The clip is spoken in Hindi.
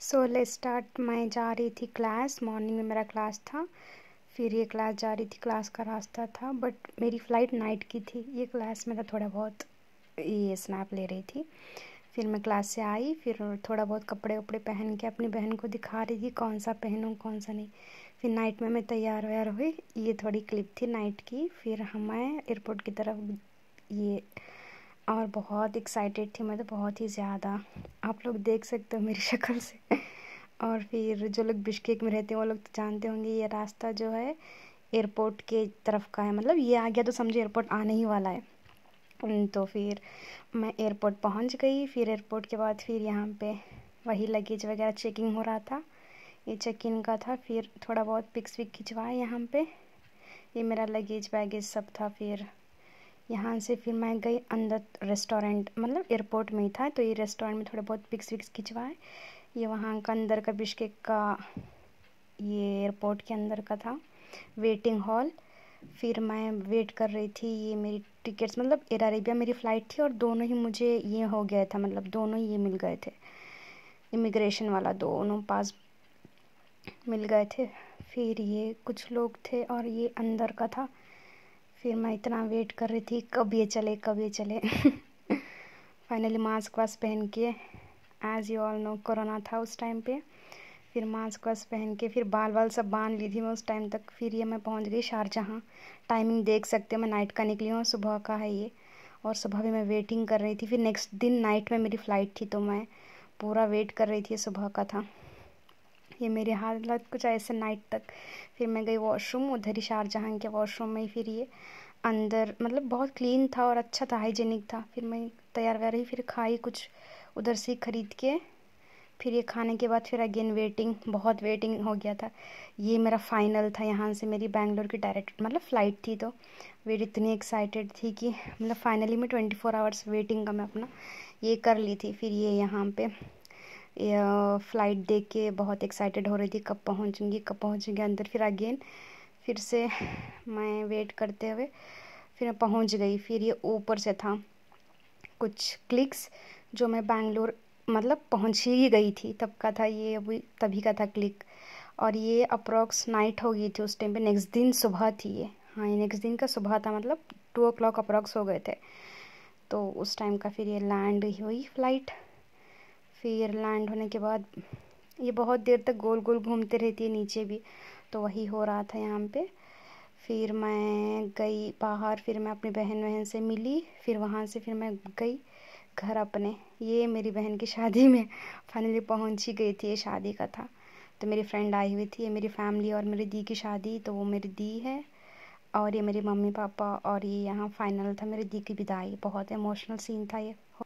सो ले स्टार्ट मैं जा रही थी क्लास मॉर्निंग में मेरा क्लास था फिर ये क्लास जा रही थी क्लास का रास्ता था बट मेरी फ़्लाइट नाइट की थी ये क्लास में तो थोड़ा बहुत ये स्नैप ले रही थी फिर मैं क्लास से आई फिर थोड़ा बहुत कपड़े वपड़े पहन के अपनी बहन को दिखा रही थी कौन सा पहनूँ कौन सा नहीं फिर नाइट में मैं तैयार व्यार हुई ये थोड़ी क्लिप थी नाइट की फिर हमें एयरपोर्ट की तरफ ये और बहुत एक्साइटेड थी मैं तो बहुत ही ज़्यादा आप लोग देख सकते हो मेरी शक्ल से और फिर जो लोग बिश्केक में रहते हैं वो लोग तो जानते होंगे ये रास्ता जो है एयरपोर्ट के तरफ का है मतलब ये आ गया तो समझो एयरपोर्ट आने ही वाला है तो फिर मैं एयरपोर्ट पहुंच गई फिर एयरपोर्ट के बाद फिर यहाँ पे वही लगेज वगैरह चेकिंग हो रहा था ये चेक इन का था फिर थोड़ा बहुत पिक्स विक खिंचवाए यहाँ पे ये मेरा लगेज बैगेज सब था फिर यहाँ से फिर मैं गई अंदर रेस्टोरेंट मतलब एयरपोर्ट में ही था तो ये रेस्टोरेंट में थोड़े बहुत पिक्स विक्स खिंचवाए ये वहाँ का अंदर का बिश्केक का ये एयरपोर्ट के अंदर का था वेटिंग हॉल फिर मैं वेट कर रही थी ये मेरी टिकट्स मतलब एयर अरेबिया मेरी फ़्लाइट थी और दोनों ही मुझे ये हो गया था मतलब दोनों ही ये मिल गए थे इमिग्रेशन वाला दोनों पास मिल गए थे फिर ये कुछ लोग थे और ये अंदर का था फिर मैं इतना वेट कर रही थी कब ये चले कब ये चले फाइनली मास्क वास्क पहन के as you all know corona था उस टाइम पे फिर मास्क वास्क पहन के फिर बाल वाल सब बांध ली थी मैं उस टाइम तक फिर ये मैं पहुंच गई शारजहाँ टाइमिंग देख सकते हो मैं नाइट का निकली हूँ सुबह का है ये और सुबह भी मैं वेटिंग कर रही थी फिर नेक्स्ट दिन नाइट में मेरी फ़्लाइट थी तो मैं पूरा वेट कर रही थी सुबह का था ये मेरे हालत कुछ ऐसे नाइट तक फिर मैं गई वॉशरूम उधर ही शाहजहाँ के वॉशरूम में फिर ये अंदर मतलब बहुत क्लीन था और अच्छा था हाइजीनिक था फिर मैं तैयार वैर ही फिर खाई कुछ उधर से ख़रीद के फिर ये खाने के बाद फिर अगेन वेटिंग बहुत वेटिंग हो गया था ये मेरा फाइनल था यहाँ से मेरी बैंगलोर की डायरेक्ट मतलब फ़्लाइट थी तो वेट इतनी एक्साइटेड थी कि मतलब फाइनली मैं ट्वेंटी फोर आवर्स वेटिंग का मैं अपना ये कर ली थी फिर ये यहाँ पे फ़्लाइट देख के बहुत एक्साइटेड हो रही थी कब पहुंचूंगी कब पहुंचूंगी अंदर फिर अगेन फिर से मैं वेट करते हुए फिर मैं पहुँच गई फिर ये ऊपर से था कुछ क्लिक्स जो मैं बैंगलोर मतलब पहुँच ही गई थी तब का था ये अभी तभी का था क्लिक और ये अप्रॉक्स नाइट हो गई थी उस टाइम पे नेक्स्ट दिन सुबह थी ये हाँ ये नेक्स्ट दिन का सुबह था मतलब टू ओ क्लॉक अप्रॉक्स हो गए थे तो उस टाइम का फिर ये लैंड हुई फ्लाइट फिर लैंड होने के बाद ये बहुत देर तक गोल गोल घूमते रहती है नीचे भी तो वही हो रहा था यहाँ पे फिर मैं गई बाहर फिर मैं अपनी बहन वहन से मिली फिर वहाँ से फिर मैं गई घर अपने ये मेरी बहन की शादी में फाइनली पहुँच ही गई थी ये शादी का था तो मेरी फ्रेंड आई हुई थी ये मेरी फैमिली और मेरी दी की शादी तो वो मेरी दी है और ये मेरे मम्मी पापा और ये यहाँ फाइनल था मेरी दी की विदाई बहुत इमोशनल सीन था ये